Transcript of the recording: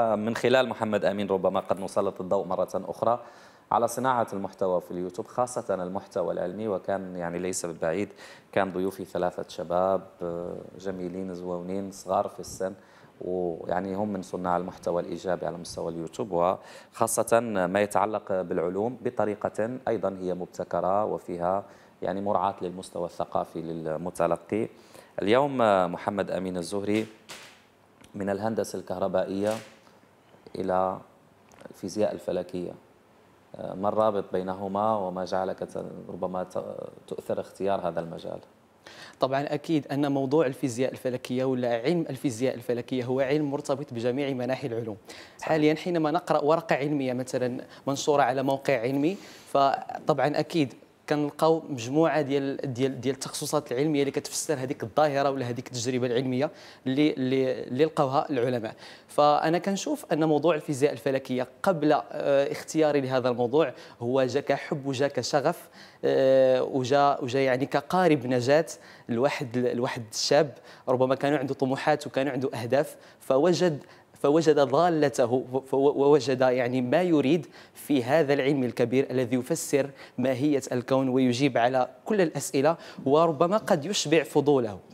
من خلال محمد امين ربما قد نسلط الضوء مره اخرى على صناعه المحتوى في اليوتيوب خاصه المحتوى العلمي وكان يعني ليس بالبعيد كان ضيوفي ثلاثه شباب آه، جميلين زوونين صغار في السن ويعني هم من صناع المحتوى الايجابي على مستوى اليوتيوب وخاصه ما يتعلق بالعلوم بطريقه ايضا هي مبتكره وفيها يعني مراعاه للمستوى الثقافي للمتلقي اليوم محمد امين الزهري من الهندسه الكهربائيه إلى الفيزياء الفلكية آه، ما الرابط بينهما وما جعلك ربما تؤثر اختيار هذا المجال؟ طبعا اكيد ان موضوع الفيزياء الفلكيه ولا علم الفيزياء الفلكيه هو علم مرتبط بجميع مناحي العلوم صحيح. حاليا حينما نقرا ورقه علميه مثلا منشوره على موقع علمي فطبعا اكيد كنلقاو مجموعه ديال ديال ديال التخصصات العلميه اللي كتفسر هذيك الظاهره ولا هذيك التجربه العلميه اللي اللي, اللي لقاوها العلماء فانا كنشوف ان موضوع الفيزياء الفلكيه قبل آه، اختياري لهذا الموضوع هو جا كحب وجا كشغف آه، وجا وجا يعني كقارب نجاه لواحد لواحد الشاب ربما كانوا عنده طموحات وكانوا عنده اهداف فوجد فوجد ضالته ووجد يعني ما يريد في هذا العلم الكبير الذي يفسر ماهية الكون ويجيب على كل الأسئلة وربما قد يشبع فضوله